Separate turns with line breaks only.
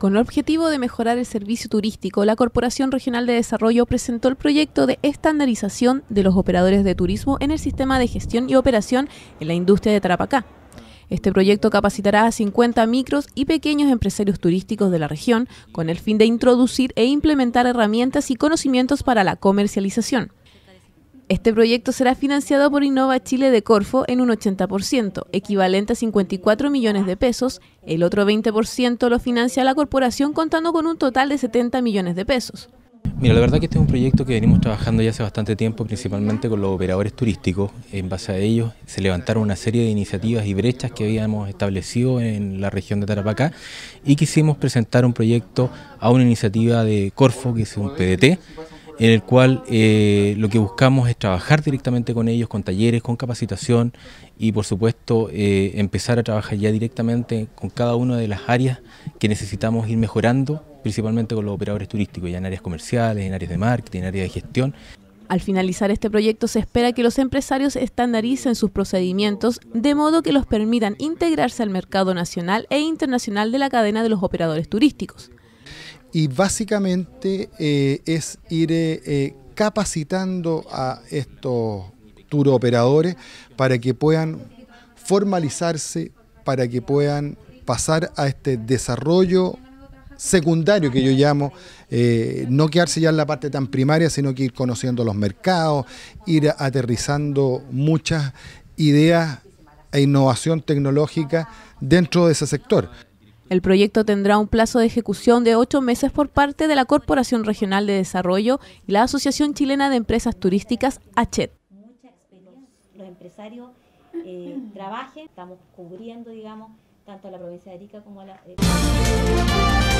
Con el objetivo de mejorar el servicio turístico, la Corporación Regional de Desarrollo presentó el proyecto de estandarización de los operadores de turismo en el sistema de gestión y operación en la industria de Tarapacá. Este proyecto capacitará a 50 micros y pequeños empresarios turísticos de la región con el fin de introducir e implementar herramientas y conocimientos para la comercialización. Este proyecto será financiado por Innova Chile de Corfo en un 80%, equivalente a 54 millones de pesos. El otro 20% lo financia la corporación contando con un total de 70 millones de pesos.
Mira, la verdad que este es un proyecto que venimos trabajando ya hace bastante tiempo, principalmente con los operadores turísticos. En base a ellos se levantaron una serie de iniciativas y brechas que habíamos establecido en la región de Tarapacá y quisimos presentar un proyecto a una iniciativa de Corfo, que es un PDT, en el cual eh, lo que buscamos es trabajar directamente con ellos, con talleres, con capacitación y por supuesto eh, empezar a trabajar ya directamente con cada una de las áreas que necesitamos ir mejorando, principalmente con los operadores turísticos, ya en áreas comerciales, en áreas de marketing, en áreas de gestión.
Al finalizar este proyecto se espera que los empresarios estandaricen sus procedimientos de modo que los permitan integrarse al mercado nacional e internacional de la cadena de los operadores
turísticos y básicamente eh, es ir eh, eh, capacitando a estos turo-operadores para que puedan formalizarse, para que puedan pasar a este desarrollo secundario que yo llamo, no quedarse ya en la parte tan primaria, sino que ir conociendo los mercados, ir aterrizando muchas ideas e innovación tecnológica dentro de ese sector.
El proyecto tendrá un plazo de ejecución de ocho meses por parte de la Corporación Regional de Desarrollo y la Asociación Chilena de Empresas Turísticas, ACHET. Mucha experiencia, los empresarios eh,
trabajen, estamos cubriendo, digamos, tanto a la provincia de Arica como a la... Eh,